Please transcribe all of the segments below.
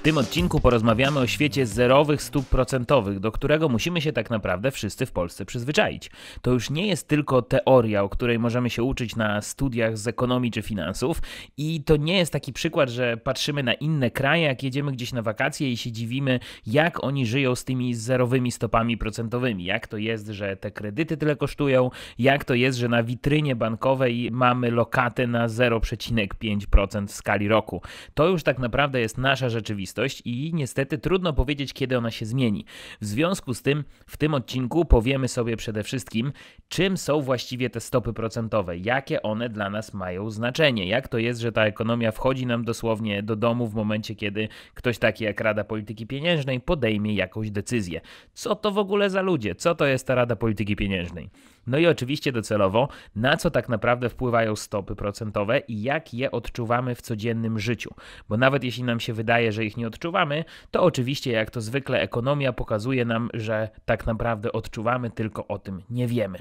W tym odcinku porozmawiamy o świecie zerowych stóp procentowych, do którego musimy się tak naprawdę wszyscy w Polsce przyzwyczaić. To już nie jest tylko teoria, o której możemy się uczyć na studiach z ekonomii czy finansów i to nie jest taki przykład, że patrzymy na inne kraje, jak jedziemy gdzieś na wakacje i się dziwimy, jak oni żyją z tymi zerowymi stopami procentowymi, jak to jest, że te kredyty tyle kosztują, jak to jest, że na witrynie bankowej mamy lokatę na 0,5% w skali roku. To już tak naprawdę jest nasza rzeczywistość rzeczywistość i niestety trudno powiedzieć, kiedy ona się zmieni. W związku z tym w tym odcinku powiemy sobie przede wszystkim, czym są właściwie te stopy procentowe, jakie one dla nas mają znaczenie, jak to jest, że ta ekonomia wchodzi nam dosłownie do domu w momencie, kiedy ktoś taki jak Rada Polityki Pieniężnej podejmie jakąś decyzję. Co to w ogóle za ludzie? Co to jest ta Rada Polityki Pieniężnej? No i oczywiście docelowo, na co tak naprawdę wpływają stopy procentowe i jak je odczuwamy w codziennym życiu. Bo nawet jeśli nam się wydaje, że ich nie odczuwamy, to oczywiście, jak to zwykle, ekonomia pokazuje nam, że tak naprawdę odczuwamy, tylko o tym nie wiemy.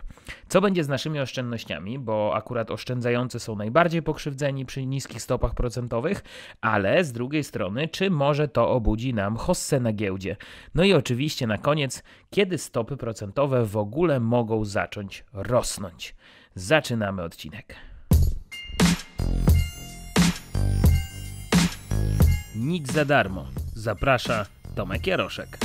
Co będzie z naszymi oszczędnościami, bo akurat oszczędzający są najbardziej pokrzywdzeni przy niskich stopach procentowych, ale z drugiej strony, czy może to obudzi nam hossę na giełdzie? No i oczywiście na koniec, kiedy stopy procentowe w ogóle mogą zacząć rosnąć. Zaczynamy odcinek. Nic za darmo. Zaprasza Tomek Jaroszek.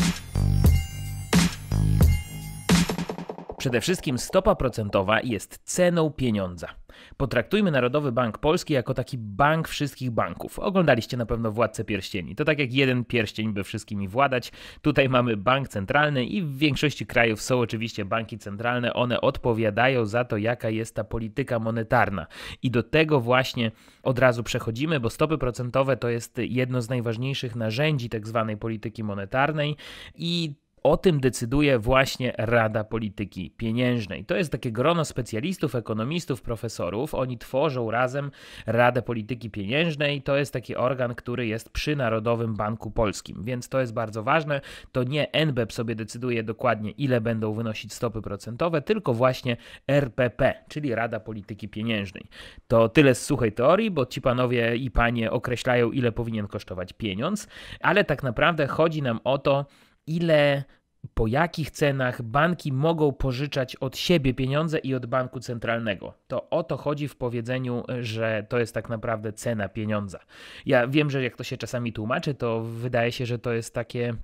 Przede wszystkim stopa procentowa jest ceną pieniądza. Potraktujmy Narodowy Bank Polski jako taki bank wszystkich banków. Oglądaliście na pewno Władcę Pierścieni. To tak jak jeden pierścień, by wszystkimi władać. Tutaj mamy bank centralny i w większości krajów są oczywiście banki centralne. One odpowiadają za to, jaka jest ta polityka monetarna. I do tego właśnie od razu przechodzimy, bo stopy procentowe to jest jedno z najważniejszych narzędzi tak zwanej polityki monetarnej i o tym decyduje właśnie Rada Polityki Pieniężnej. To jest takie grono specjalistów, ekonomistów, profesorów. Oni tworzą razem Radę Polityki Pieniężnej. To jest taki organ, który jest przy Narodowym Banku Polskim, więc to jest bardzo ważne. To nie NBP e sobie decyduje dokładnie, ile będą wynosić stopy procentowe, tylko właśnie RPP, czyli Rada Polityki Pieniężnej. To tyle z suchej teorii, bo ci panowie i panie określają, ile powinien kosztować pieniądz, ale tak naprawdę chodzi nam o to, ile po jakich cenach banki mogą pożyczać od siebie pieniądze i od banku centralnego. To o to chodzi w powiedzeniu, że to jest tak naprawdę cena pieniądza. Ja wiem, że jak to się czasami tłumaczy, to wydaje się, że to jest takie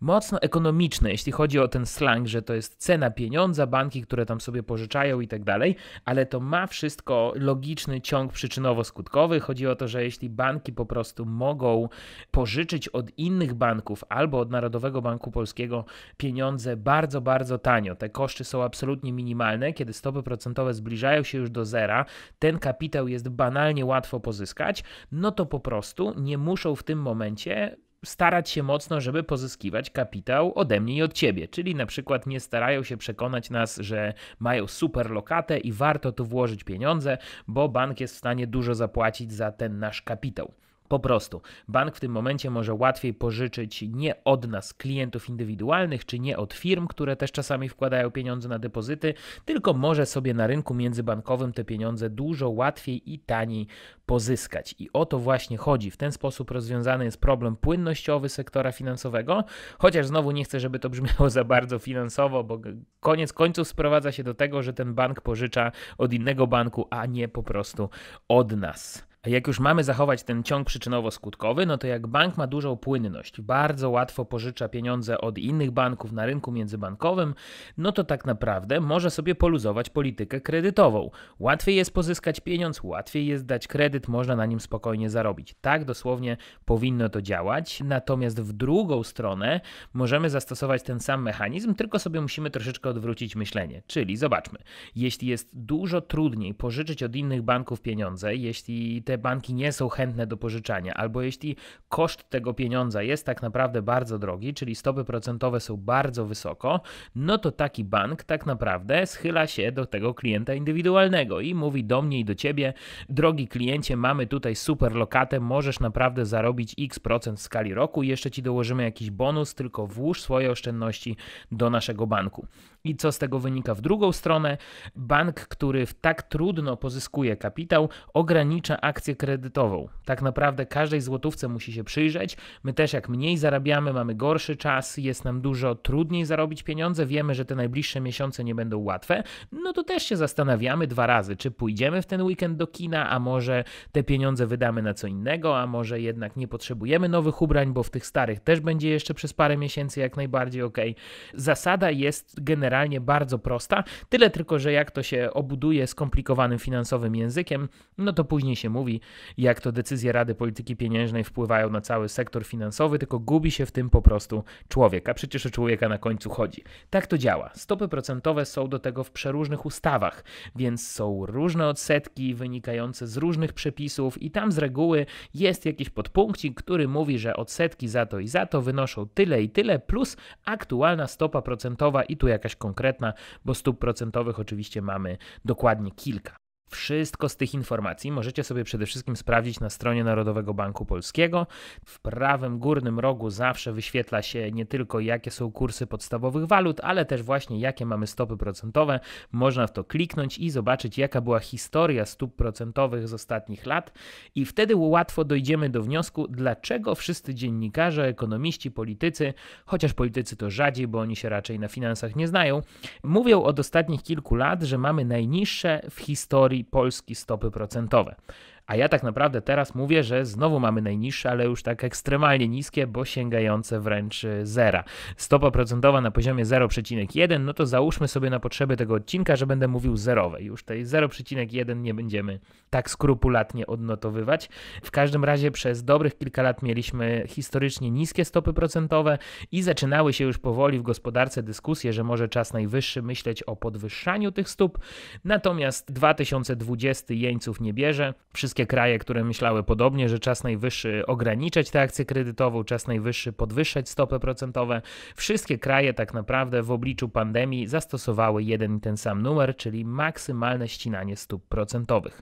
mocno ekonomiczne, jeśli chodzi o ten slang, że to jest cena pieniądza, banki, które tam sobie pożyczają i tak dalej, ale to ma wszystko logiczny ciąg przyczynowo-skutkowy. Chodzi o to, że jeśli banki po prostu mogą pożyczyć od innych banków albo od Narodowego Banku Polskiego pieniądze bardzo, bardzo tanio. Te koszty są absolutnie minimalne. Kiedy stopy procentowe zbliżają się już do zera, ten kapitał jest banalnie łatwo pozyskać, no to po prostu nie muszą w tym momencie starać się mocno, żeby pozyskiwać kapitał ode mnie i od ciebie. Czyli na przykład nie starają się przekonać nas, że mają super lokatę i warto tu włożyć pieniądze, bo bank jest w stanie dużo zapłacić za ten nasz kapitał. Po prostu bank w tym momencie może łatwiej pożyczyć nie od nas klientów indywidualnych, czy nie od firm, które też czasami wkładają pieniądze na depozyty, tylko może sobie na rynku międzybankowym te pieniądze dużo łatwiej i taniej pozyskać. I o to właśnie chodzi. W ten sposób rozwiązany jest problem płynnościowy sektora finansowego, chociaż znowu nie chcę, żeby to brzmiało za bardzo finansowo, bo koniec końców sprowadza się do tego, że ten bank pożycza od innego banku, a nie po prostu od nas jak już mamy zachować ten ciąg przyczynowo-skutkowy, no to jak bank ma dużą płynność, bardzo łatwo pożycza pieniądze od innych banków na rynku międzybankowym, no to tak naprawdę może sobie poluzować politykę kredytową. Łatwiej jest pozyskać pieniądz, łatwiej jest dać kredyt, można na nim spokojnie zarobić. Tak dosłownie powinno to działać. Natomiast w drugą stronę możemy zastosować ten sam mechanizm, tylko sobie musimy troszeczkę odwrócić myślenie. Czyli zobaczmy, jeśli jest dużo trudniej pożyczyć od innych banków pieniądze, jeśli te te banki nie są chętne do pożyczania, albo jeśli koszt tego pieniądza jest tak naprawdę bardzo drogi, czyli stopy procentowe są bardzo wysoko, no to taki bank tak naprawdę schyla się do tego klienta indywidualnego i mówi do mnie i do ciebie, drogi kliencie, mamy tutaj super lokatę, możesz naprawdę zarobić x procent w skali roku jeszcze ci dołożymy jakiś bonus, tylko włóż swoje oszczędności do naszego banku. I co z tego wynika w drugą stronę? Bank, który w tak trudno pozyskuje kapitał, ogranicza akcję transakcję kredytową. Tak naprawdę każdej złotówce musi się przyjrzeć. My też jak mniej zarabiamy, mamy gorszy czas, jest nam dużo trudniej zarobić pieniądze, wiemy, że te najbliższe miesiące nie będą łatwe, no to też się zastanawiamy dwa razy, czy pójdziemy w ten weekend do kina, a może te pieniądze wydamy na co innego, a może jednak nie potrzebujemy nowych ubrań, bo w tych starych też będzie jeszcze przez parę miesięcy jak najbardziej ok. Zasada jest generalnie bardzo prosta, tyle tylko, że jak to się obuduje skomplikowanym finansowym językiem, no to później się mówi, jak to decyzje Rady Polityki Pieniężnej wpływają na cały sektor finansowy, tylko gubi się w tym po prostu człowiek, a przecież o człowieka na końcu chodzi. Tak to działa. Stopy procentowe są do tego w przeróżnych ustawach, więc są różne odsetki wynikające z różnych przepisów i tam z reguły jest jakiś podpunkcik, który mówi, że odsetki za to i za to wynoszą tyle i tyle plus aktualna stopa procentowa i tu jakaś konkretna, bo stóp procentowych oczywiście mamy dokładnie kilka. Wszystko z tych informacji możecie sobie przede wszystkim sprawdzić na stronie Narodowego Banku Polskiego. W prawym górnym rogu zawsze wyświetla się nie tylko jakie są kursy podstawowych walut, ale też właśnie jakie mamy stopy procentowe. Można w to kliknąć i zobaczyć jaka była historia stóp procentowych z ostatnich lat i wtedy łatwo dojdziemy do wniosku, dlaczego wszyscy dziennikarze, ekonomiści, politycy, chociaż politycy to rzadziej, bo oni się raczej na finansach nie znają, mówią od ostatnich kilku lat, że mamy najniższe w historii historii Polski stopy procentowe. A ja tak naprawdę teraz mówię, że znowu mamy najniższe, ale już tak ekstremalnie niskie, bo sięgające wręcz e, zera. Stopa procentowa na poziomie 0,1, no to załóżmy sobie na potrzeby tego odcinka, że będę mówił zerowej. Już tej 0,1 nie będziemy tak skrupulatnie odnotowywać. W każdym razie przez dobrych kilka lat mieliśmy historycznie niskie stopy procentowe i zaczynały się już powoli w gospodarce dyskusje, że może czas najwyższy myśleć o podwyższaniu tych stóp. Natomiast 2020 jeńców nie bierze. Wszystko wszystkie kraje, które myślały podobnie, że czas najwyższy ograniczać tę akcję kredytową, czas najwyższy podwyższać stopy procentowe, wszystkie kraje tak naprawdę w obliczu pandemii zastosowały jeden i ten sam numer, czyli maksymalne ścinanie stóp procentowych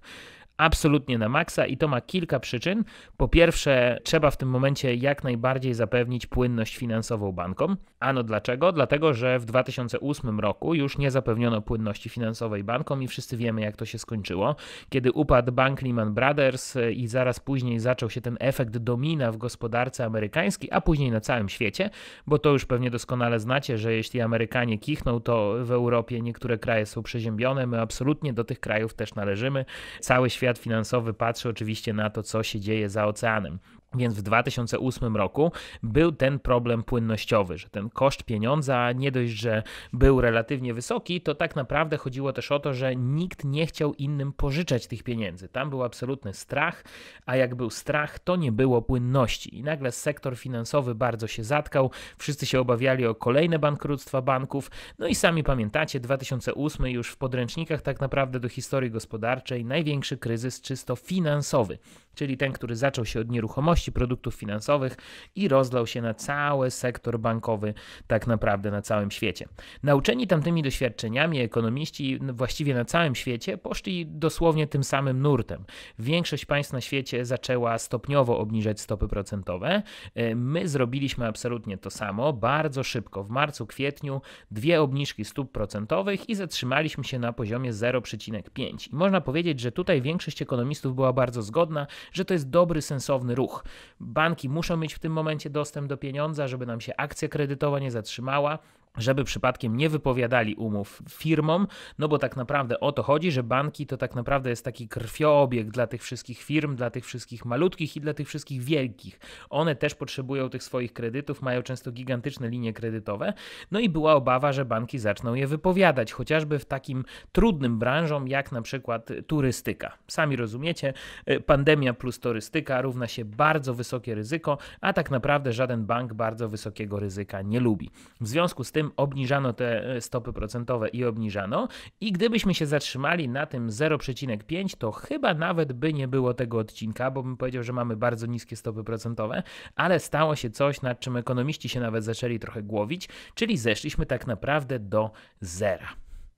absolutnie na maksa i to ma kilka przyczyn. Po pierwsze, trzeba w tym momencie jak najbardziej zapewnić płynność finansową bankom. Ano dlaczego? Dlatego, że w 2008 roku już nie zapewniono płynności finansowej bankom i wszyscy wiemy, jak to się skończyło. Kiedy upadł bank Lehman Brothers e, i zaraz później zaczął się ten efekt domina w gospodarce amerykańskiej, a później na całym świecie, bo to już pewnie doskonale znacie, że jeśli Amerykanie kichną, to w Europie niektóre kraje są przeziębione. My absolutnie do tych krajów też należymy. Cały świat świat finansowy patrzy oczywiście na to, co się dzieje za oceanem. Więc w 2008 roku był ten problem płynnościowy, że ten koszt pieniądza nie dość, że był relatywnie wysoki, to tak naprawdę chodziło też o to, że nikt nie chciał innym pożyczać tych pieniędzy. Tam był absolutny strach, a jak był strach, to nie było płynności. I nagle sektor finansowy bardzo się zatkał, wszyscy się obawiali o kolejne bankructwa banków. No i sami pamiętacie, 2008 już w podręcznikach tak naprawdę do historii gospodarczej największy kryzys czysto finansowy, czyli ten, który zaczął się od nieruchomości produktów finansowych i rozlał się na cały sektor bankowy, tak naprawdę na całym świecie. Nauczeni tamtymi doświadczeniami, ekonomiści właściwie na całym świecie poszli dosłownie tym samym nurtem. Większość państw na świecie zaczęła stopniowo obniżać stopy procentowe. E, my zrobiliśmy absolutnie to samo, bardzo szybko. W marcu, kwietniu dwie obniżki stóp procentowych i zatrzymaliśmy się na poziomie 0,5. I można powiedzieć, że tutaj większość ekonomistów była bardzo zgodna, że to jest dobry, sensowny ruch. Banki muszą mieć w tym momencie dostęp do pieniądza, żeby nam się akcja kredytowa nie zatrzymała, żeby przypadkiem nie wypowiadali umów firmom, no bo tak naprawdę o to chodzi, że banki to tak naprawdę jest taki krwioobieg dla tych wszystkich firm, dla tych wszystkich malutkich i dla tych wszystkich wielkich. One też potrzebują tych swoich kredytów, mają często gigantyczne linie kredytowe, no i była obawa, że banki zaczną je wypowiadać, chociażby w takim trudnym branżom jak na przykład turystyka. Sami rozumiecie, y, pandemia plus turystyka równa się bardzo wysokie ryzyko, a tak naprawdę żaden bank bardzo wysokiego ryzyka nie lubi. W związku z tym tym obniżano te e, stopy procentowe i obniżano. I gdybyśmy się zatrzymali na tym 0,5, to chyba nawet by nie było tego odcinka, bo bym powiedział, że mamy bardzo niskie stopy procentowe, ale stało się coś, nad czym ekonomiści się nawet zaczęli trochę głowić, czyli zeszliśmy tak naprawdę do zera.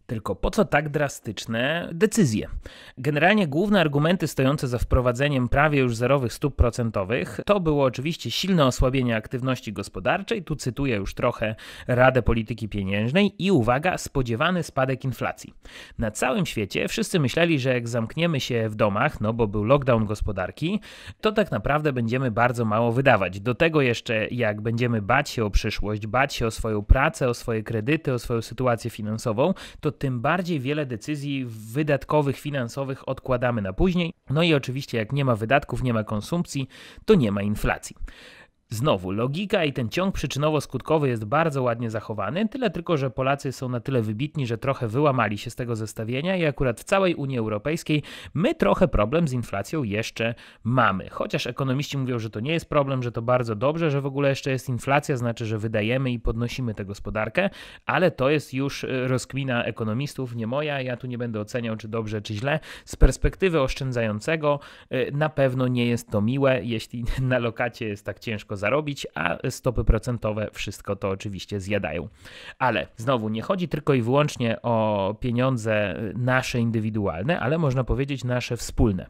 Tylko po co tak drastyczne decyzje? Generalnie główne argumenty stojące za wprowadzeniem prawie już zerowych stóp procentowych to było oczywiście silne osłabienie aktywności gospodarczej, tu cytuję już trochę Radę Polityki Pieniężnej i uwaga, spodziewany spadek inflacji. Na całym świecie wszyscy myśleli, że jak zamkniemy się w domach, no bo był lockdown gospodarki, to tak naprawdę będziemy bardzo mało wydawać. Do tego jeszcze jak będziemy bać się o przyszłość, bać się o swoją pracę, o swoje kredyty, o swoją sytuację finansową, to tym bardziej wiele decyzji wydatkowych, finansowych odkładamy na później. No i oczywiście, jak nie ma wydatków, nie ma konsumpcji, to nie ma inflacji. Znowu, logika i ten ciąg przyczynowo-skutkowy jest bardzo ładnie zachowany, tyle tylko, że Polacy są na tyle wybitni, że trochę wyłamali się z tego zestawienia i akurat w całej Unii Europejskiej my trochę problem z inflacją jeszcze mamy. Chociaż ekonomiści mówią, że to nie jest problem, że to bardzo dobrze, że w ogóle jeszcze jest inflacja, znaczy, że wydajemy i podnosimy tę gospodarkę, ale to jest już y, rozkmina ekonomistów, nie moja, ja tu nie będę oceniał, czy dobrze, czy źle. Z perspektywy oszczędzającego y, na pewno nie jest to miłe, jeśli na lokacie jest tak ciężko zarobić, a stopy procentowe wszystko to oczywiście zjadają. Ale znowu nie chodzi tylko i wyłącznie o pieniądze nasze indywidualne, ale można powiedzieć nasze wspólne,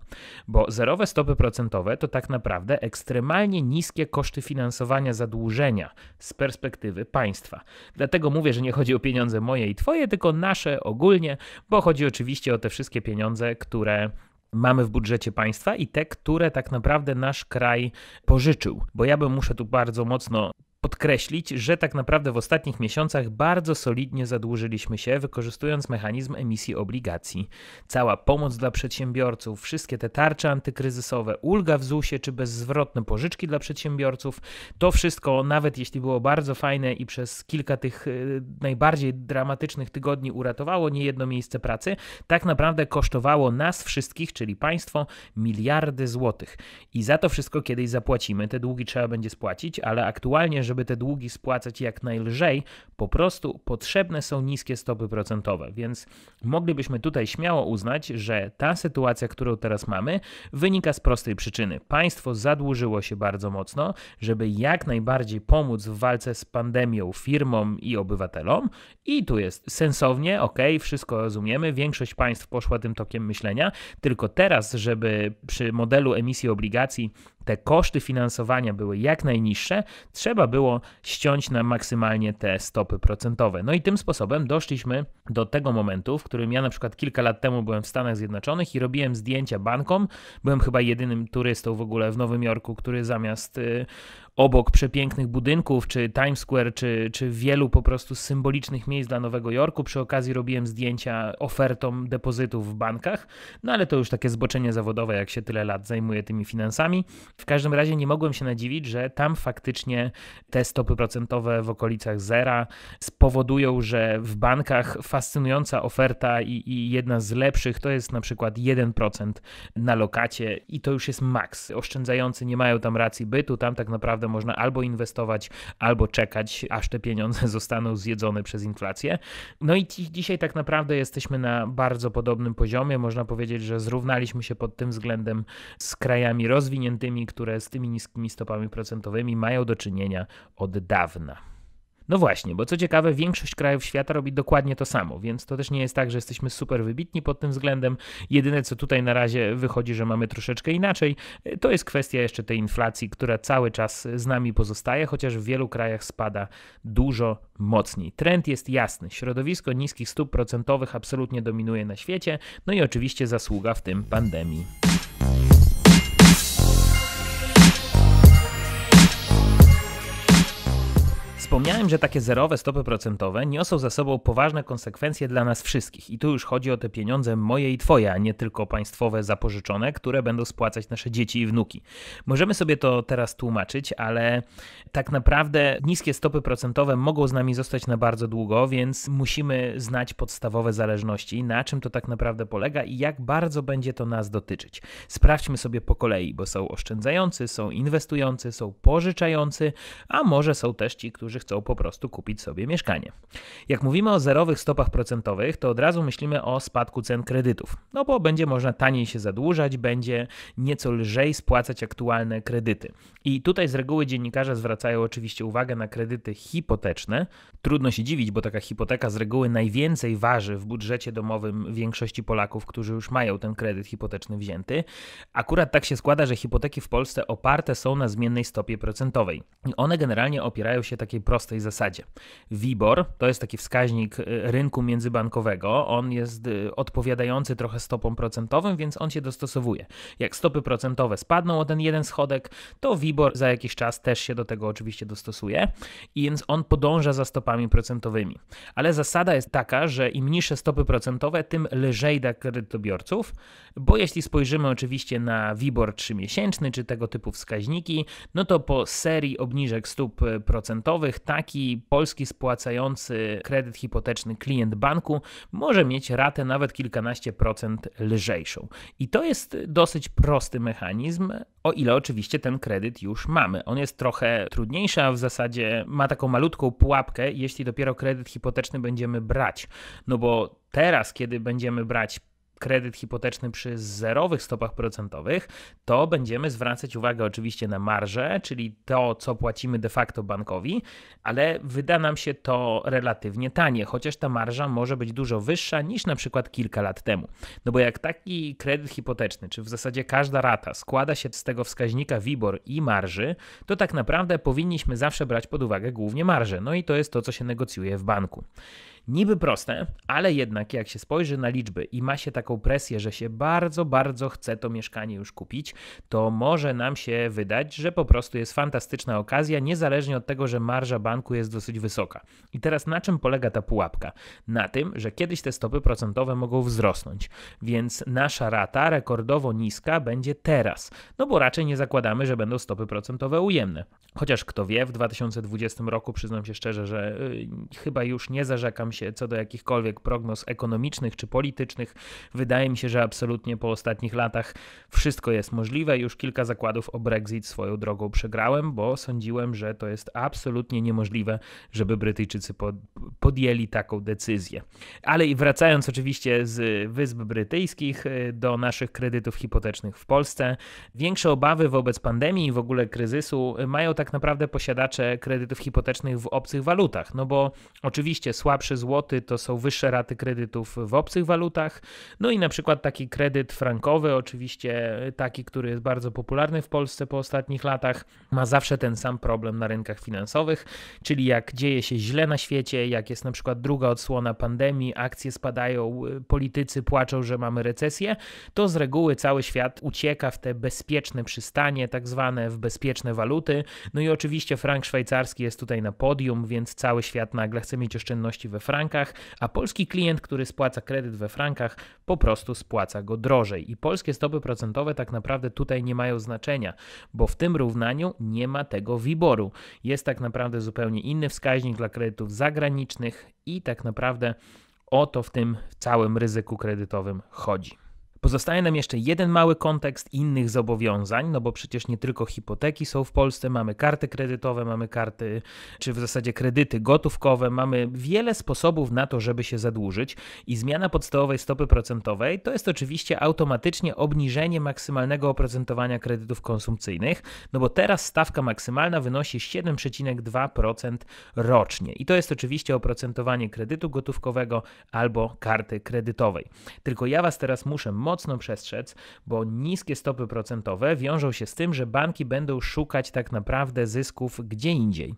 bo zerowe stopy procentowe to tak naprawdę ekstremalnie niskie koszty finansowania zadłużenia z perspektywy państwa. Dlatego mówię, że nie chodzi o pieniądze moje i twoje, tylko nasze ogólnie, bo chodzi oczywiście o te wszystkie pieniądze, które mamy w budżecie państwa i te, które tak naprawdę nasz kraj pożyczył. Bo ja bym muszę tu bardzo mocno podkreślić, że tak naprawdę w ostatnich miesiącach bardzo solidnie zadłużyliśmy się, wykorzystując mechanizm emisji obligacji. Cała pomoc dla przedsiębiorców, wszystkie te tarcze antykryzysowe, ulga w ZUS-ie czy bezzwrotne pożyczki dla przedsiębiorców, to wszystko, nawet jeśli było bardzo fajne i przez kilka tych y, najbardziej dramatycznych tygodni uratowało niejedno miejsce pracy, tak naprawdę kosztowało nas wszystkich, czyli państwo, miliardy złotych. I za to wszystko kiedyś zapłacimy. Te długi trzeba będzie spłacić, ale aktualnie, że żeby te długi spłacać jak najlżej, po prostu potrzebne są niskie stopy procentowe, więc moglibyśmy tutaj śmiało uznać, że ta sytuacja, którą teraz mamy, wynika z prostej przyczyny. Państwo zadłużyło się bardzo mocno, żeby jak najbardziej pomóc w walce z pandemią firmom i obywatelom, i tu jest sensownie, ok, wszystko rozumiemy, większość państw poszła tym tokiem myślenia, tylko teraz, żeby przy modelu emisji obligacji te koszty finansowania były jak najniższe, trzeba było ściąć na maksymalnie te stopy procentowe. No i tym sposobem doszliśmy do tego momentu, w którym ja na przykład kilka lat temu byłem w Stanach Zjednoczonych i robiłem zdjęcia bankom. Byłem chyba jedynym turystą w ogóle w Nowym Jorku, który zamiast y, obok przepięknych budynków, czy Times Square, czy, czy wielu po prostu symbolicznych miejsc dla Nowego Jorku. Przy okazji robiłem zdjęcia ofertą depozytów w bankach, no ale to już takie zboczenie zawodowe, jak się tyle lat zajmuję tymi finansami. W każdym razie nie mogłem się nadziwić, że tam faktycznie te stopy procentowe w okolicach zera spowodują, że w bankach fascynująca oferta i, i jedna z lepszych to jest na przykład 1% na lokacie i to już jest maks. Oszczędzający nie mają tam racji bytu, tam tak naprawdę naprawdę można albo inwestować, albo czekać, aż te pieniądze zostaną zjedzone przez inflację. No i dzisiaj tak naprawdę jesteśmy na bardzo podobnym poziomie. Można powiedzieć, że zrównaliśmy się pod tym względem z krajami rozwiniętymi, które z tymi niskimi stopami procentowymi mają do czynienia od dawna. No właśnie, bo co ciekawe, większość krajów świata robi dokładnie to samo, więc to też nie jest tak, że jesteśmy super wybitni pod tym względem. Jedyne co tutaj na razie wychodzi, że mamy troszeczkę inaczej, y, to jest kwestia jeszcze tej inflacji, która cały czas z nami pozostaje, chociaż w wielu krajach spada dużo mocniej. Trend jest jasny. Środowisko niskich stóp procentowych absolutnie dominuje na świecie, no i oczywiście zasługa w tym pandemii. Wspomniałem, że takie zerowe stopy procentowe niosą za sobą poważne konsekwencje dla nas wszystkich. I tu już chodzi o te pieniądze moje i twoje, a nie tylko państwowe zapożyczone, które będą spłacać nasze dzieci i wnuki. Możemy sobie to teraz tłumaczyć, ale tak naprawdę niskie stopy procentowe mogą z nami zostać na bardzo długo, więc musimy znać podstawowe zależności, na czym to tak naprawdę polega i jak bardzo będzie to nas dotyczyć. Sprawdźmy sobie po kolei, bo są oszczędzający, są inwestujący, są pożyczający, a może są też ci, którzy chcą po prostu kupić sobie mieszkanie. Jak mówimy o zerowych stopach procentowych, to od razu myślimy o spadku cen kredytów, no bo będzie można taniej się zadłużać, będzie nieco lżej spłacać aktualne kredyty. I tutaj z reguły dziennikarze zwracają oczywiście uwagę na kredyty hipoteczne. Trudno się dziwić, bo taka hipoteka z reguły najwięcej waży w budżecie domowym większości Polaków, którzy już mają ten kredyt hipoteczny wzięty. Akurat tak się składa, że hipoteki w Polsce oparte są na zmiennej stopie procentowej. One generalnie opierają się takiej prostej zasadzie. WIBOR to jest taki wskaźnik y, rynku międzybankowego. On jest y, odpowiadający trochę stopom procentowym, więc on się dostosowuje. Jak stopy procentowe spadną o ten jeden schodek, to WIBOR za jakiś czas też się do tego oczywiście dostosuje, i więc on podąża za stopami procentowymi. Ale zasada jest taka, że im niższe stopy procentowe, tym lżej dla kredytobiorców, bo jeśli spojrzymy oczywiście na WIBOR 3 miesięczny czy tego typu wskaźniki, no to po serii obniżek stóp y, procentowych taki polski spłacający kredyt hipoteczny klient banku może mieć ratę nawet kilkanaście procent lżejszą. I to jest dosyć prosty mechanizm, o ile oczywiście ten kredyt już mamy. On jest trochę trudniejszy, a w zasadzie ma taką malutką pułapkę, jeśli dopiero kredyt hipoteczny będziemy brać. No bo teraz, kiedy będziemy brać kredyt hipoteczny przy zerowych stopach procentowych, to będziemy zwracać uwagę oczywiście na marżę, czyli to, co płacimy de facto bankowi, ale wyda nam się to relatywnie tanie, chociaż ta marża może być dużo wyższa niż na przykład kilka lat temu. No bo jak taki kredyt hipoteczny, czy w zasadzie każda rata składa się z tego wskaźnika WIBOR i marży, to tak naprawdę powinniśmy zawsze brać pod uwagę głównie marżę. No i to jest to, co się negocjuje w banku. Niby proste, ale jednak jak się spojrzy na liczby i ma się taką presję, że się bardzo, bardzo chce to mieszkanie już kupić, to może nam się wydać, że po prostu jest fantastyczna okazja, niezależnie od tego, że marża banku jest dosyć wysoka. I teraz na czym polega ta pułapka? Na tym, że kiedyś te stopy procentowe mogą wzrosnąć, więc nasza rata rekordowo niska będzie teraz, no bo raczej nie zakładamy, że będą stopy procentowe ujemne. Chociaż kto wie, w 2020 roku przyznam się szczerze, że yy, chyba już nie zarzekam się co do jakichkolwiek prognoz ekonomicznych czy politycznych. Wydaje mi się, że absolutnie po ostatnich latach wszystko jest możliwe. Już kilka zakładów o Brexit swoją drogą przegrałem, bo sądziłem, że to jest absolutnie niemożliwe, żeby Brytyjczycy podjęli taką decyzję. Ale i wracając oczywiście z Wysp Brytyjskich y, do naszych kredytów hipotecznych w Polsce, większe obawy wobec pandemii i w ogóle kryzysu mają tak naprawdę posiadacze kredytów hipotecznych w obcych walutach, no bo oczywiście słabszy zł złoty to są wyższe raty kredytów w obcych walutach. No i na przykład taki kredyt frankowy, oczywiście taki, który jest bardzo popularny w Polsce po ostatnich latach, ma zawsze ten sam problem na rynkach finansowych, czyli jak dzieje się źle na świecie, jak jest na przykład druga odsłona pandemii, akcje spadają, politycy płaczą, że mamy recesję, to z reguły cały świat ucieka w te bezpieczne przystanie, tak zwane w bezpieczne waluty. No i oczywiście frank szwajcarski jest tutaj na podium, więc cały świat nagle chce mieć oszczędności we Francji frankach, a polski klient, który spłaca kredyt we frankach, po prostu spłaca go drożej. I polskie stopy procentowe tak naprawdę tutaj nie mają znaczenia, bo w tym równaniu nie ma tego wyboru. Jest tak naprawdę zupełnie inny wskaźnik dla kredytów zagranicznych i tak naprawdę o to w tym całym ryzyku kredytowym chodzi. Pozostaje nam jeszcze jeden mały kontekst innych zobowiązań, no bo przecież nie tylko hipoteki są w Polsce, mamy karty kredytowe, mamy karty, czy w zasadzie kredyty gotówkowe, mamy wiele sposobów na to, żeby się zadłużyć i zmiana podstawowej stopy procentowej to jest oczywiście automatycznie obniżenie maksymalnego oprocentowania kredytów konsumpcyjnych, no bo teraz stawka maksymalna wynosi 7,2% rocznie i to jest oczywiście oprocentowanie kredytu gotówkowego albo karty kredytowej. Tylko ja Was teraz muszę mocno przestrzec, bo niskie stopy procentowe wiążą się z tym, że banki będą szukać tak naprawdę zysków gdzie indziej.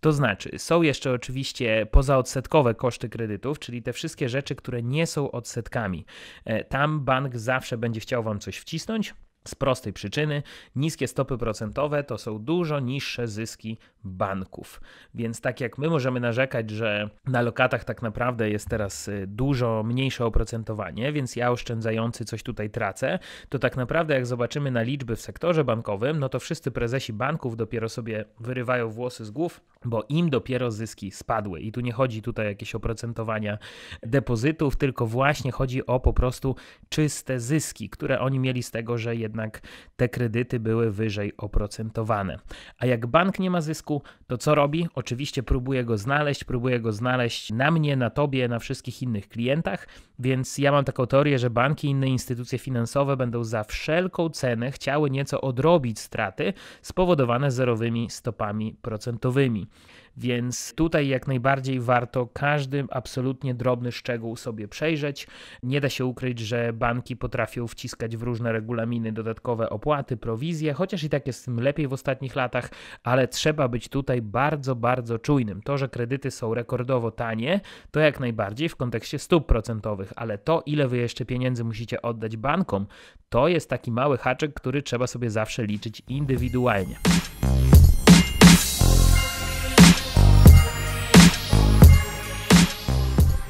To znaczy, są jeszcze oczywiście pozaodsetkowe koszty kredytów, czyli te wszystkie rzeczy, które nie są odsetkami. E, tam bank zawsze będzie chciał wam coś wcisnąć, z prostej przyczyny niskie stopy procentowe to są dużo niższe zyski banków. Więc tak jak my możemy narzekać, że na lokatach tak naprawdę jest teraz y, dużo mniejsze oprocentowanie, więc ja oszczędzający coś tutaj tracę, to tak naprawdę jak zobaczymy na liczby w sektorze bankowym, no to wszyscy prezesi banków dopiero sobie wyrywają włosy z głów, bo im dopiero zyski spadły. I tu nie chodzi tutaj o jakieś oprocentowania depozytów, tylko właśnie chodzi o po prostu czyste zyski, które oni mieli z tego, że jednak jednak te kredyty były wyżej oprocentowane. A jak bank nie ma zysku, to co robi? Oczywiście próbuje go znaleźć, próbuje go znaleźć na mnie, na tobie, na wszystkich innych klientach, więc ja mam taką teorię, że banki i inne instytucje finansowe będą za wszelką cenę chciały nieco odrobić straty spowodowane zerowymi stopami procentowymi. Więc tutaj jak najbardziej warto każdy absolutnie drobny szczegół sobie przejrzeć. Nie da się ukryć, że banki potrafią wciskać w różne regulaminy dodatkowe opłaty, prowizje, chociaż i tak jest tym lepiej w ostatnich latach, ale trzeba być tutaj bardzo, bardzo czujnym. To, że kredyty są rekordowo tanie, to jak najbardziej w kontekście stóp procentowych, ale to, ile wy jeszcze pieniędzy musicie oddać bankom, to jest taki mały haczek, który trzeba sobie zawsze liczyć indywidualnie.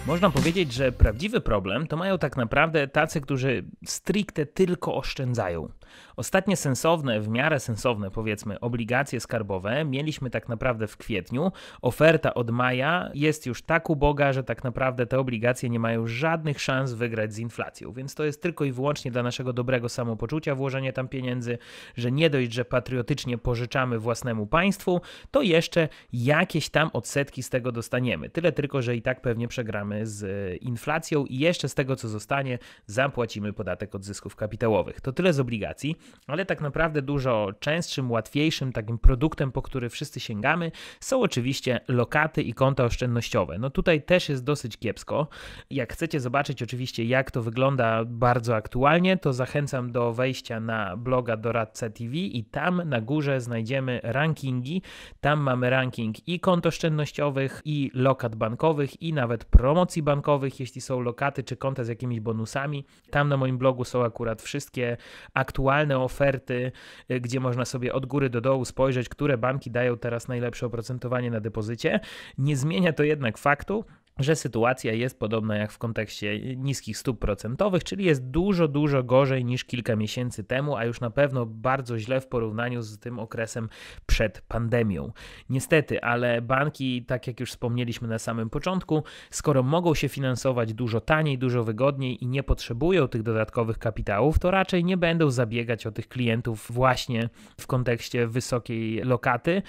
Można powiedzieć, że prawdziwy problem to mają tak naprawdę tacy, którzy stricte tylko oszczędzają. Ostatnie sensowne, w miarę sensowne powiedzmy, obligacje skarbowe mieliśmy tak naprawdę w kwietniu. Oferta od maja jest już tak uboga, że tak naprawdę te obligacje nie mają żadnych szans wygrać z inflacją. Więc to jest tylko i wyłącznie dla naszego dobrego samopoczucia włożenie tam pieniędzy, że nie dość, że patriotycznie pożyczamy własnemu państwu, to jeszcze jakieś tam odsetki z tego dostaniemy. Tyle tylko, że i tak pewnie przegramy z e, inflacją i jeszcze z tego, co zostanie, zapłacimy podatek od zysków kapitałowych. To tyle z obligacji aplikacji, ale tak naprawdę dużo częstszym, łatwiejszym takim produktem, po który wszyscy sięgamy, są oczywiście lokaty i konta oszczędnościowe. No tutaj też jest dosyć kiepsko. Jak chcecie zobaczyć oczywiście, jak to wygląda bardzo aktualnie, to zachęcam do wejścia na bloga Doradca TV i tam na górze znajdziemy rankingi. Tam mamy ranking i kont oszczędnościowych, i lokat bankowych, i nawet promocji bankowych, jeśli są lokaty czy konta z jakimiś bonusami. Tam na moim blogu są akurat wszystkie aktualne aktualne oferty, y, gdzie można sobie od góry do dołu spojrzeć, które banki dają teraz najlepsze oprocentowanie na depozycie. Nie zmienia to jednak faktu, że sytuacja jest podobna jak w kontekście niskich stóp procentowych, czyli jest dużo, dużo gorzej niż kilka miesięcy temu, a już na pewno bardzo źle w porównaniu z tym okresem przed pandemią. Niestety, ale banki, tak jak już wspomnieliśmy na samym początku, skoro mogą się finansować dużo taniej, dużo wygodniej i nie potrzebują tych dodatkowych kapitałów, to raczej nie będą zabiegać o tych klientów właśnie w kontekście wysokiej lokaty,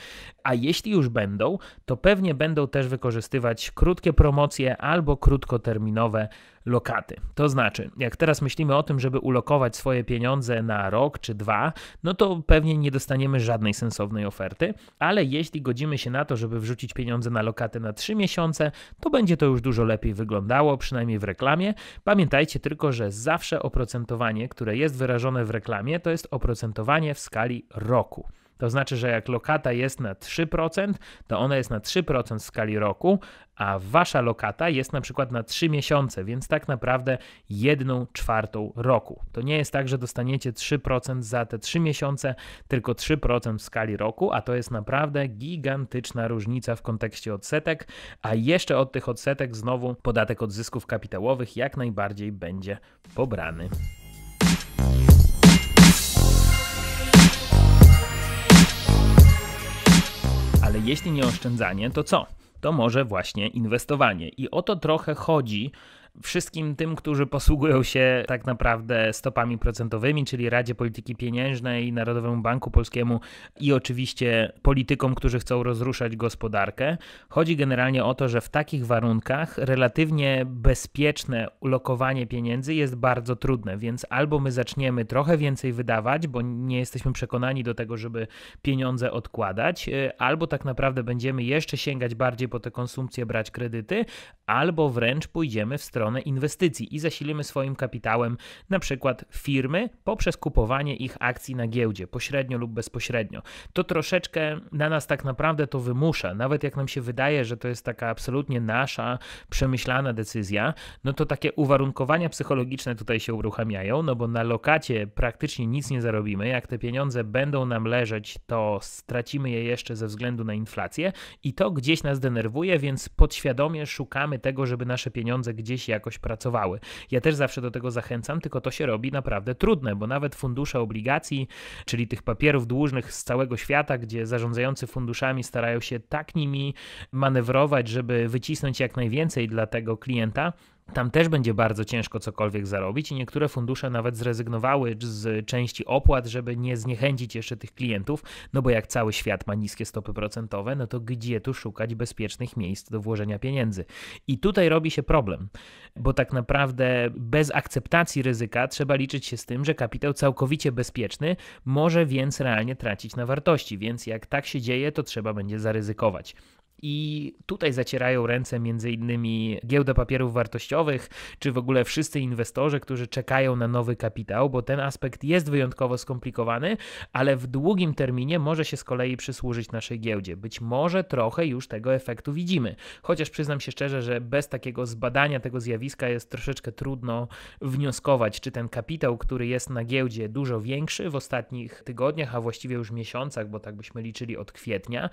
a jeśli już będą, to pewnie będą też wykorzystywać krótkie promocje, promocje albo krótkoterminowe lokaty. To znaczy, jak teraz myślimy o tym, żeby ulokować swoje pieniądze na rok czy dwa, no to pewnie nie dostaniemy żadnej sensownej oferty, ale jeśli godzimy się na to, żeby wrzucić pieniądze na lokaty na trzy miesiące, to będzie to już dużo lepiej wyglądało, przynajmniej w reklamie. Pamiętajcie tylko, że zawsze oprocentowanie, które jest wyrażone w reklamie, to jest oprocentowanie w skali roku. To znaczy, że jak lokata jest na 3%, to ona jest na 3% w skali roku, a wasza lokata jest na przykład na 3 miesiące, więc tak naprawdę 1 czwartą roku. To nie jest tak, że dostaniecie 3% za te 3 miesiące, tylko 3% w skali roku, a to jest naprawdę gigantyczna różnica w kontekście odsetek, a jeszcze od tych odsetek znowu podatek od zysków kapitałowych jak najbardziej będzie pobrany. Ale jeśli nie oszczędzanie, to co? To może właśnie inwestowanie. I o to trochę chodzi wszystkim tym, którzy posługują się tak naprawdę stopami procentowymi, czyli Radzie Polityki Pieniężnej, Narodowemu Banku Polskiemu i oczywiście politykom, którzy chcą rozruszać gospodarkę. Chodzi generalnie o to, że w takich warunkach relatywnie bezpieczne ulokowanie pieniędzy jest bardzo trudne, więc albo my zaczniemy trochę więcej wydawać, bo nie jesteśmy przekonani do tego, żeby pieniądze odkładać, y, albo tak naprawdę będziemy jeszcze sięgać bardziej po te konsumpcje, brać kredyty, albo wręcz pójdziemy w stronę stronę inwestycji i zasilimy swoim kapitałem na przykład firmy poprzez kupowanie ich akcji na giełdzie, pośrednio lub bezpośrednio. To troszeczkę na nas tak naprawdę to wymusza, nawet jak nam się wydaje, że to jest taka absolutnie nasza, przemyślana decyzja, no to takie uwarunkowania psychologiczne tutaj się uruchamiają, no bo na lokacie praktycznie nic nie zarobimy, jak te pieniądze będą nam leżeć, to stracimy je jeszcze ze względu na inflację i to gdzieś nas denerwuje, więc podświadomie szukamy tego, żeby nasze pieniądze gdzieś jak jakoś pracowały. Ja też zawsze do tego zachęcam, tylko to się robi naprawdę trudne, bo nawet fundusze obligacji, czyli tych papierów dłużnych z całego świata, gdzie zarządzający funduszami starają się tak nimi manewrować, żeby wycisnąć jak najwięcej dla tego klienta, tam też będzie bardzo ciężko cokolwiek zarobić i niektóre fundusze nawet zrezygnowały z części opłat, żeby nie zniechęcić jeszcze tych klientów, no bo jak cały świat ma niskie stopy procentowe, no to gdzie tu szukać bezpiecznych miejsc do włożenia pieniędzy? I tutaj robi się problem, bo tak naprawdę bez akceptacji ryzyka trzeba liczyć się z tym, że kapitał całkowicie bezpieczny może więc realnie tracić na wartości, więc jak tak się dzieje, to trzeba będzie zaryzykować. I tutaj zacierają ręce między innymi giełda papierów wartościowych, czy w ogóle wszyscy inwestorzy, którzy czekają na nowy kapitał, bo ten aspekt jest wyjątkowo skomplikowany, ale w długim terminie może się z kolei przysłużyć naszej giełdzie. Być może trochę już tego efektu widzimy. Chociaż przyznam się szczerze, że bez takiego zbadania tego zjawiska jest troszeczkę trudno wnioskować, czy ten kapitał, który jest na giełdzie dużo większy w ostatnich tygodniach, a właściwie już miesiącach, bo tak byśmy liczyli od kwietnia,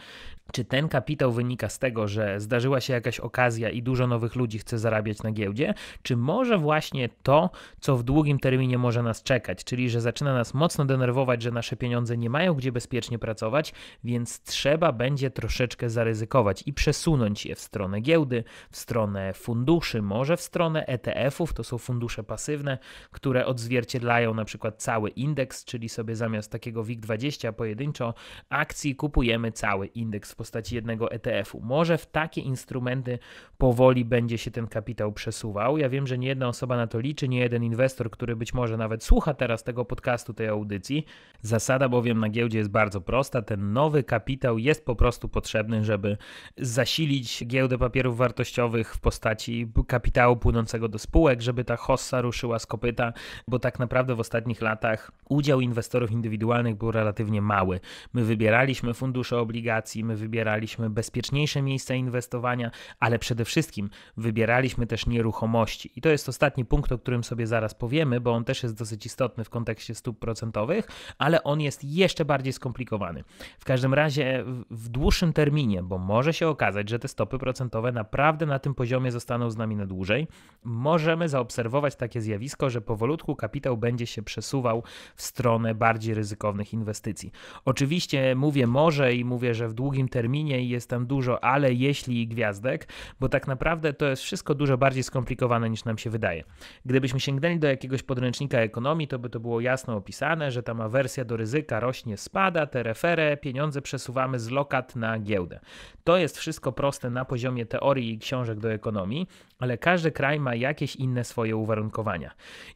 czy ten kapitał wynika wynika z tego, że zdarzyła się jakaś okazja i dużo nowych ludzi chce zarabiać na giełdzie, czy może właśnie to, co w długim terminie może nas czekać, czyli że zaczyna nas mocno denerwować, że nasze pieniądze nie mają gdzie bezpiecznie pracować, więc trzeba będzie troszeczkę zaryzykować i przesunąć je w stronę giełdy, w stronę funduszy, może w stronę ETF-ów, to są fundusze pasywne, które odzwierciedlają na przykład cały indeks, czyli sobie zamiast takiego WIG20 pojedynczo akcji kupujemy cały indeks w postaci jednego ETF. -u ETF-u. Może w takie instrumenty powoli będzie się ten kapitał przesuwał. Ja wiem, że nie jedna osoba na to liczy, nie jeden inwestor, który być może nawet słucha teraz tego podcastu, tej audycji. Zasada bowiem na giełdzie jest bardzo prosta. Ten nowy kapitał jest po prostu potrzebny, żeby zasilić giełdę papierów wartościowych w postaci kapitału płynącego do spółek, żeby ta hossa ruszyła z kopyta, bo tak naprawdę w ostatnich latach udział inwestorów indywidualnych był relatywnie mały. My wybieraliśmy fundusze obligacji, my wybieraliśmy bezpieczne wcześniejsze miejsca inwestowania, ale przede wszystkim wybieraliśmy też nieruchomości. I to jest ostatni punkt, o którym sobie zaraz powiemy, bo on też jest dosyć istotny w kontekście stóp procentowych, ale on jest jeszcze bardziej skomplikowany. W każdym razie w dłuższym terminie, bo może się okazać, że te stopy procentowe naprawdę na tym poziomie zostaną z nami na dłużej, możemy zaobserwować takie zjawisko, że powolutku kapitał będzie się przesuwał w stronę bardziej ryzykownych inwestycji. Oczywiście mówię może i mówię, że w długim terminie jest tam dużo dużo ale, jeśli i gwiazdek, bo tak naprawdę to jest wszystko dużo bardziej skomplikowane niż nam się wydaje. Gdybyśmy sięgnęli do jakiegoś podręcznika ekonomii, to by to było jasno opisane, że tam awersja do ryzyka rośnie, spada, te referę, pieniądze przesuwamy z lokat na giełdę. To jest wszystko proste na poziomie teorii i książek do ekonomii, ale każdy kraj ma jakieś inne swoje uwarunkowania.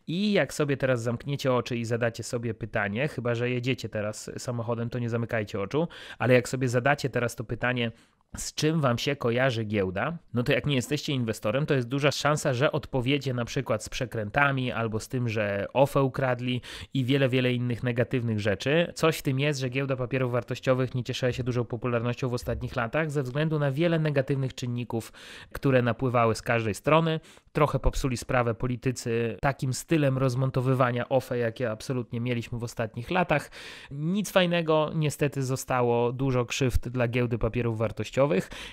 I jak sobie teraz zamkniecie oczy i zadacie sobie pytanie, chyba że jedziecie teraz samochodem, to nie zamykajcie oczu, ale jak sobie zadacie teraz to pytanie, z czym wam się kojarzy giełda, no to jak nie jesteście inwestorem, to jest duża szansa, że odpowiecie na przykład z przekrętami albo z tym, że OFE ukradli i wiele, wiele innych negatywnych rzeczy. Coś w tym jest, że giełda papierów wartościowych nie cieszyła się dużą popularnością w ostatnich latach ze względu na wiele negatywnych czynników, które napływały z każdej strony. Trochę popsuli sprawę politycy takim stylem rozmontowywania OFE, jakie absolutnie mieliśmy w ostatnich latach. Nic fajnego, niestety zostało dużo krzywd dla giełdy papierów wartościowych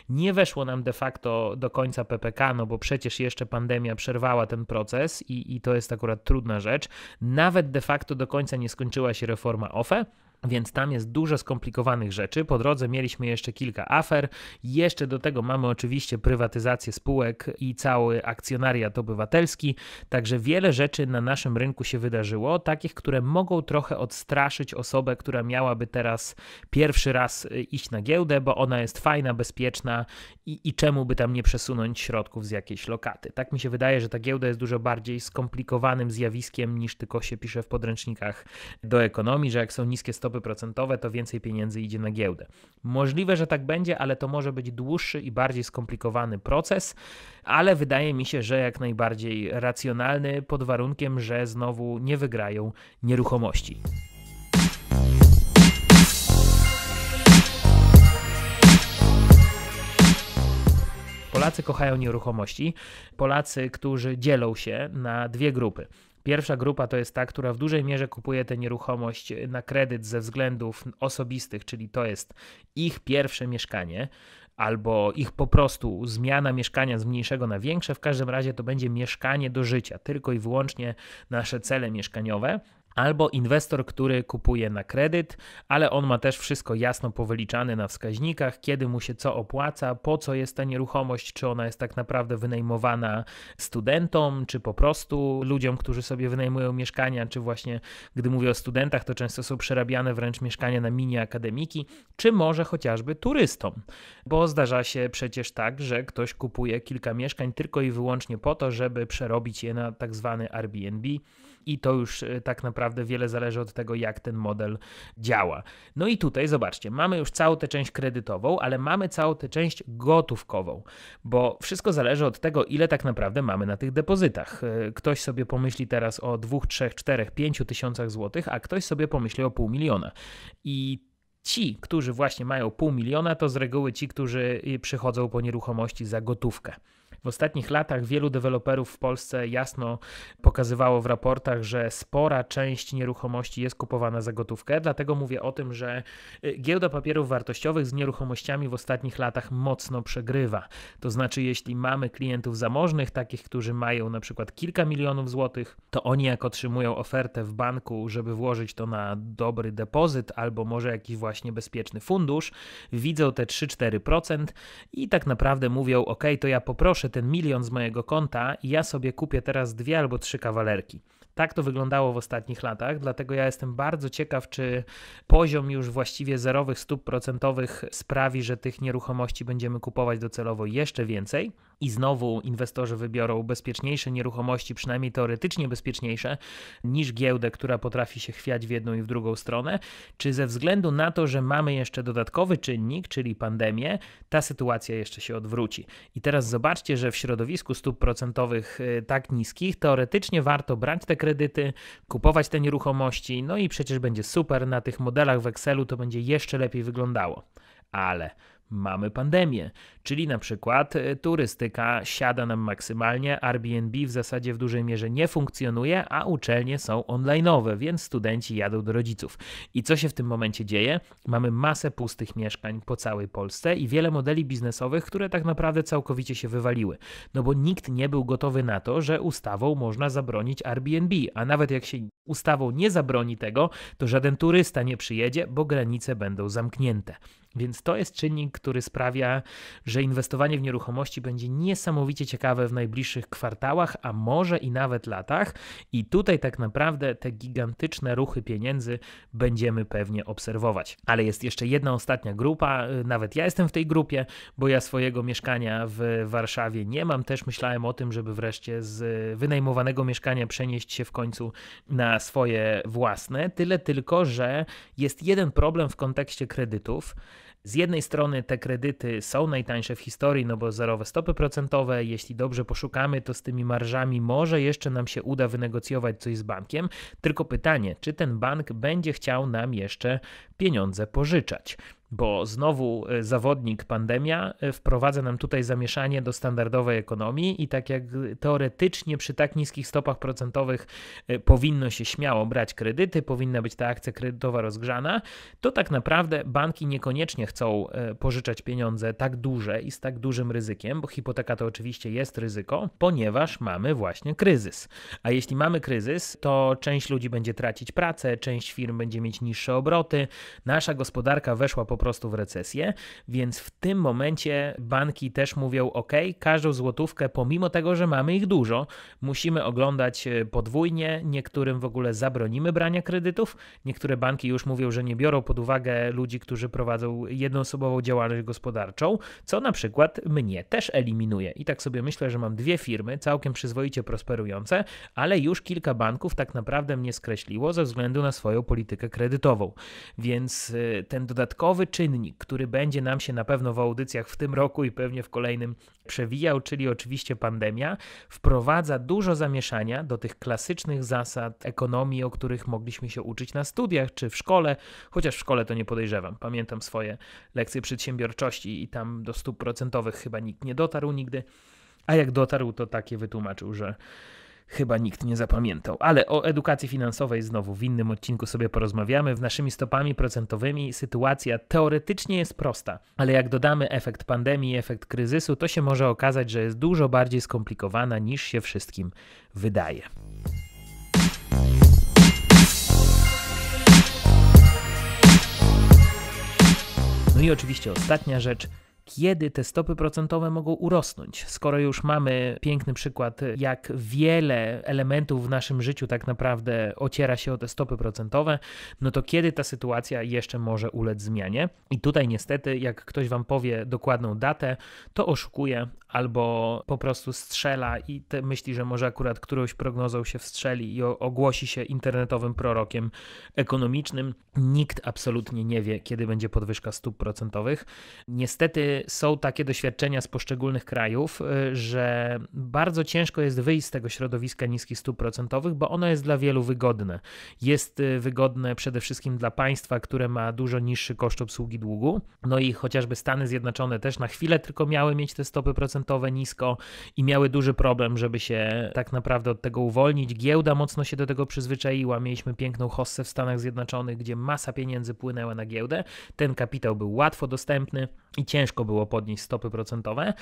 nie weszło nam de facto do końca PPK, no bo przecież jeszcze pandemia przerwała ten proces i, i to jest akurat trudna rzecz. Nawet de facto do końca nie skończyła się reforma OFE, więc tam jest dużo skomplikowanych rzeczy. Po drodze mieliśmy jeszcze kilka afer. Jeszcze do tego mamy oczywiście prywatyzację spółek i cały akcjonariat obywatelski. Także wiele rzeczy na naszym rynku się wydarzyło, takich, które mogą trochę odstraszyć osobę, która miałaby teraz pierwszy raz y, iść na giełdę, bo ona jest fajna, bezpieczna i, i czemu by tam nie przesunąć środków z jakiejś lokaty. Tak mi się wydaje, że ta giełda jest dużo bardziej skomplikowanym zjawiskiem niż tylko się pisze w podręcznikach do ekonomii, że jak są niskie stopy, stopy procentowe, to więcej pieniędzy idzie na giełdę. Możliwe, że tak będzie, ale to może być dłuższy i bardziej skomplikowany proces, ale wydaje mi się, że jak najbardziej racjonalny pod warunkiem, że znowu nie wygrają nieruchomości. Polacy kochają nieruchomości. Polacy, którzy dzielą się na dwie grupy. Pierwsza grupa to jest ta, która w dużej mierze kupuje tę nieruchomość na kredyt ze względów osobistych, czyli to jest ich pierwsze mieszkanie albo ich po prostu zmiana mieszkania z mniejszego na większe. W każdym razie to będzie mieszkanie do życia, tylko i wyłącznie nasze cele mieszkaniowe albo inwestor, który kupuje na kredyt, ale on ma też wszystko jasno powyliczane na wskaźnikach, kiedy mu się co opłaca, po co jest ta nieruchomość, czy ona jest tak naprawdę wynajmowana studentom, czy po prostu ludziom, którzy sobie wynajmują mieszkania, czy właśnie gdy mówię o studentach, to często są przerabiane wręcz mieszkania na mini akademiki, czy może chociażby turystom, bo zdarza się przecież tak, że ktoś kupuje kilka mieszkań tylko i wyłącznie po to, żeby przerobić je na tak zwany Airbnb i to już e, tak naprawdę wiele zależy od tego, jak ten model działa. No i tutaj zobaczcie, mamy już całą tę część kredytową, ale mamy całą tę część gotówkową, bo wszystko zależy od tego, ile tak naprawdę mamy na tych depozytach. E, ktoś sobie pomyśli teraz o 2, 3, 4, 5 tysiącach złotych, a ktoś sobie pomyśli o pół miliona. I ci, którzy właśnie mają pół miliona, to z reguły ci, którzy y, przychodzą po nieruchomości za gotówkę. W ostatnich latach wielu deweloperów w Polsce jasno pokazywało w raportach, że spora część nieruchomości jest kupowana za gotówkę, dlatego mówię o tym, że y, giełda papierów wartościowych z nieruchomościami w ostatnich latach mocno przegrywa. To znaczy, jeśli mamy klientów zamożnych, takich, którzy mają na przykład kilka milionów złotych, to oni jak otrzymują ofertę w banku, żeby włożyć to na dobry depozyt albo może jakiś właśnie bezpieczny fundusz, widzą te 3-4% i tak naprawdę mówią: OK, to ja poproszę ten milion z mojego konta i ja sobie kupię teraz dwie albo trzy kawalerki. Tak to wyglądało w ostatnich latach, dlatego ja jestem bardzo ciekaw, czy poziom już właściwie zerowych stóp procentowych sprawi, że tych nieruchomości będziemy kupować docelowo jeszcze więcej i znowu inwestorzy wybiorą bezpieczniejsze nieruchomości, przynajmniej teoretycznie bezpieczniejsze, niż giełdę, która potrafi się chwiać w jedną i w drugą stronę, czy ze względu na to, że mamy jeszcze dodatkowy czynnik, czyli pandemię, ta sytuacja jeszcze się odwróci. I teraz zobaczcie, że w środowisku stóp procentowych y, tak niskich teoretycznie warto brać te kredyty, kupować te nieruchomości, no i przecież będzie super, na tych modelach w Excelu to będzie jeszcze lepiej wyglądało. Ale mamy pandemię. Czyli na przykład e, turystyka siada nam maksymalnie, Airbnb w zasadzie w dużej mierze nie funkcjonuje, a uczelnie są online'owe, więc studenci jadą do rodziców. I co się w tym momencie dzieje? Mamy masę pustych mieszkań po całej Polsce i wiele modeli biznesowych, które tak naprawdę całkowicie się wywaliły. No bo nikt nie był gotowy na to, że ustawą można zabronić Airbnb, a nawet jak się ustawą nie zabroni tego, to żaden turysta nie przyjedzie, bo granice będą zamknięte. Więc to jest czynnik, który sprawia, że inwestowanie w nieruchomości będzie niesamowicie ciekawe w najbliższych kwartałach, a może i nawet latach. I tutaj tak naprawdę te gigantyczne ruchy pieniędzy będziemy pewnie obserwować. Ale jest jeszcze jedna ostatnia grupa, nawet ja jestem w tej grupie, bo ja swojego mieszkania w Warszawie nie mam. Też myślałem o tym, żeby wreszcie z wynajmowanego mieszkania przenieść się w końcu na swoje własne. Tyle tylko, że jest jeden problem w kontekście kredytów z jednej strony te kredyty są najtańsze w historii, no bo zerowe stopy procentowe, jeśli dobrze poszukamy, to z tymi marżami może jeszcze nam się uda wynegocjować coś z bankiem, tylko pytanie, czy ten bank będzie chciał nam jeszcze pieniądze pożyczać bo znowu e, zawodnik pandemia e, wprowadza nam tutaj zamieszanie do standardowej ekonomii i tak jak teoretycznie przy tak niskich stopach procentowych e, powinno się śmiało brać kredyty, powinna być ta akcja kredytowa rozgrzana, to tak naprawdę banki niekoniecznie chcą pożyczać pieniądze tak duże i z tak dużym ryzykiem, bo hipoteka to oczywiście jest ryzyko, ponieważ mamy właśnie kryzys. A jeśli mamy kryzys, to część ludzi będzie tracić pracę, część firm będzie mieć niższe obroty, nasza gospodarka weszła po po prostu w recesję, więc w tym momencie banki też mówią: OK, każdą złotówkę, pomimo tego, że mamy ich dużo, musimy oglądać e, podwójnie. Niektórym w ogóle zabronimy brania kredytów. Niektóre banki już mówią, że nie biorą pod uwagę ludzi, którzy prowadzą jednoosobową działalność gospodarczą, co na przykład mnie też eliminuje. I tak sobie myślę, że mam dwie firmy całkiem przyzwoicie prosperujące, ale już kilka banków tak naprawdę mnie skreśliło ze względu na swoją politykę kredytową. Więc e, ten dodatkowy nowy czynnik, który będzie nam się na pewno w audycjach w tym roku i pewnie w kolejnym przewijał, czyli oczywiście pandemia, wprowadza dużo zamieszania do tych klasycznych zasad ekonomii, o których mogliśmy się uczyć na studiach czy w szkole, chociaż w szkole to nie podejrzewam. Pamiętam swoje lekcje przedsiębiorczości i tam do stóp procentowych chyba nikt nie dotarł nigdy, a jak dotarł, to takie wytłumaczył, że chyba nikt nie zapamiętał. Ale o edukacji finansowej znowu w innym odcinku sobie porozmawiamy. W naszymi stopami procentowymi sytuacja teoretycznie jest prosta, ale jak dodamy efekt pandemii, efekt kryzysu, to się może okazać, że jest dużo bardziej skomplikowana niż się wszystkim wydaje. No i oczywiście ostatnia rzecz – kiedy te stopy procentowe mogą urosnąć. Skoro już mamy piękny przykład, jak wiele elementów w naszym życiu tak naprawdę ociera się o te stopy procentowe, no to kiedy ta sytuacja jeszcze może ulec zmianie? I tutaj niestety, jak ktoś Wam powie dokładną datę, to oszukuje, albo po prostu strzela i myśli, że może akurat którąś prognozą się wstrzeli i ogłosi się internetowym prorokiem ekonomicznym. Nikt absolutnie nie wie, kiedy będzie podwyżka stóp procentowych. Niestety są takie doświadczenia z poszczególnych krajów, y, że bardzo ciężko jest wyjść z tego środowiska niskich stóp procentowych, bo ono jest dla wielu wygodne. Jest y, wygodne przede wszystkim dla państwa, które ma dużo niższy koszt obsługi długu. No i chociażby Stany Zjednoczone też na chwilę tylko miały mieć te stopy procentowe procentowe nisko i miały duży problem, żeby się tak naprawdę od tego uwolnić. Giełda mocno się do tego przyzwyczaiła. Mieliśmy piękną hossę w Stanach Zjednoczonych, gdzie masa pieniędzy płynęła na giełdę. Ten kapitał był łatwo dostępny i ciężko było podnieść stopy procentowe.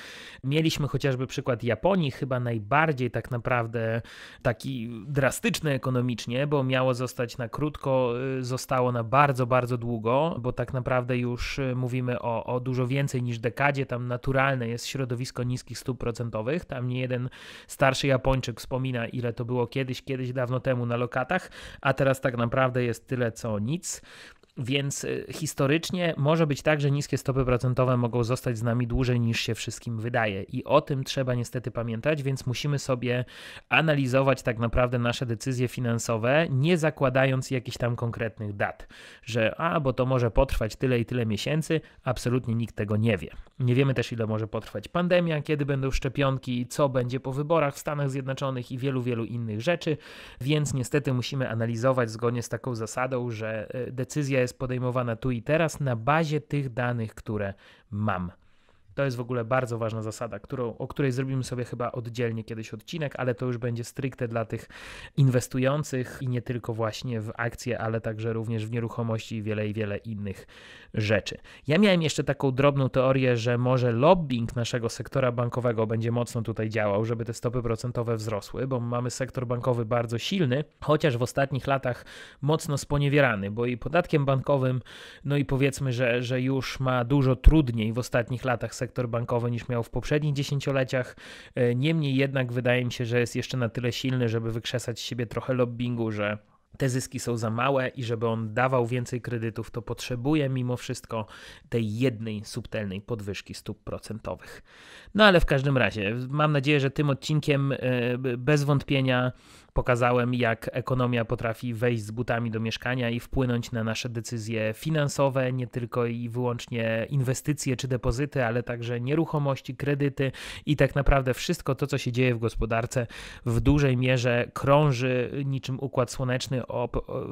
Mieliśmy chociażby przykład Japonii, chyba najbardziej tak naprawdę taki drastyczny ekonomicznie, bo miało zostać na krótko, y, zostało na bardzo, bardzo długo, bo tak naprawdę już y, mówimy o, o dużo więcej niż dekadzie. Tam naturalne jest środowisko niskich stóp procentowych. Tam nie jeden starszy Japończyk wspomina, ile to było kiedyś, kiedyś dawno temu na lokatach, a teraz tak naprawdę jest tyle co nic. Więc y, historycznie może być tak, że niskie stopy procentowe mogą zostać z nami dłużej niż się wszystkim wydaje, i o tym trzeba niestety pamiętać, więc musimy sobie analizować tak naprawdę nasze decyzje finansowe, nie zakładając jakichś tam konkretnych dat, że a bo to może potrwać tyle i tyle miesięcy, absolutnie nikt tego nie wie. Nie wiemy też, ile może potrwać pandemia, kiedy będą szczepionki, co będzie po wyborach w Stanach Zjednoczonych i wielu, wielu innych rzeczy, więc niestety musimy analizować zgodnie z taką zasadą, że y, decyzje jest podejmowana tu i teraz na bazie tych danych, które mam. To jest w ogóle bardzo ważna zasada, którą, o której zrobimy sobie chyba oddzielnie kiedyś odcinek, ale to już będzie stricte dla tych inwestujących i nie tylko właśnie w akcje, ale także również w nieruchomości i wiele i wiele innych rzeczy. Ja miałem jeszcze taką drobną teorię, że może lobbying naszego sektora bankowego będzie mocno tutaj działał, żeby te stopy procentowe wzrosły, bo mamy sektor bankowy bardzo silny, chociaż w ostatnich latach mocno sponiewierany, bo i podatkiem bankowym, no i powiedzmy, że, że już ma dużo trudniej w ostatnich latach sektor bankowy niż miał w poprzednich dziesięcioleciach. E, niemniej jednak wydaje mi się, że jest jeszcze na tyle silny, żeby wykrzesać z siebie trochę lobbingu, że te zyski są za małe i żeby on dawał więcej kredytów, to potrzebuje mimo wszystko tej jednej subtelnej podwyżki stóp procentowych. No ale w każdym razie, mam nadzieję, że tym odcinkiem e, bez wątpienia Pokazałem, jak ekonomia potrafi wejść z butami do mieszkania i wpłynąć na nasze decyzje finansowe, nie tylko i wyłącznie inwestycje czy depozyty, ale także nieruchomości, kredyty i tak naprawdę wszystko to, co się dzieje w gospodarce, w dużej mierze krąży niczym układ słoneczny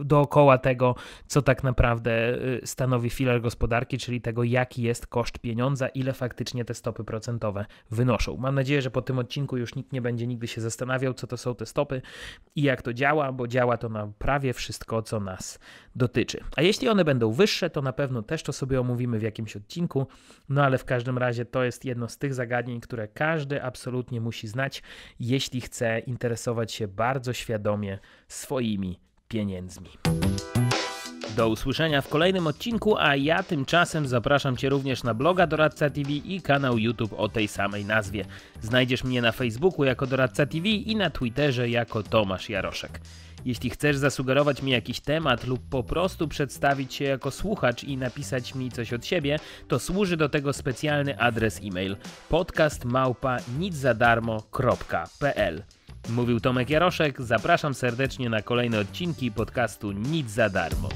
dookoła tego, co tak naprawdę y, stanowi filar gospodarki, czyli tego, jaki jest koszt pieniądza, ile faktycznie te stopy procentowe wynoszą. Mam nadzieję, że po tym odcinku już nikt nie będzie nigdy się zastanawiał, co to są te stopy i jak to działa, bo działa to na prawie wszystko, co nas dotyczy. A jeśli one będą wyższe, to na pewno też to sobie omówimy w jakimś odcinku, no ale w każdym razie to jest jedno z tych zagadnień, które każdy absolutnie musi znać, jeśli chce interesować się bardzo świadomie swoimi pieniędzmi. Do usłyszenia w kolejnym odcinku, a ja tymczasem zapraszam Cię również na bloga Doradca TV i kanał YouTube o tej samej nazwie. Znajdziesz mnie na Facebooku jako Doradca TV i na Twitterze jako Tomasz Jaroszek. Jeśli chcesz zasugerować mi jakiś temat lub po prostu przedstawić się jako słuchacz i napisać mi coś od siebie, to służy do tego specjalny adres e-mail podcastmałpa darmo.pl. Mówił Tomek Jaroszek, zapraszam serdecznie na kolejne odcinki podcastu Nic za darmo.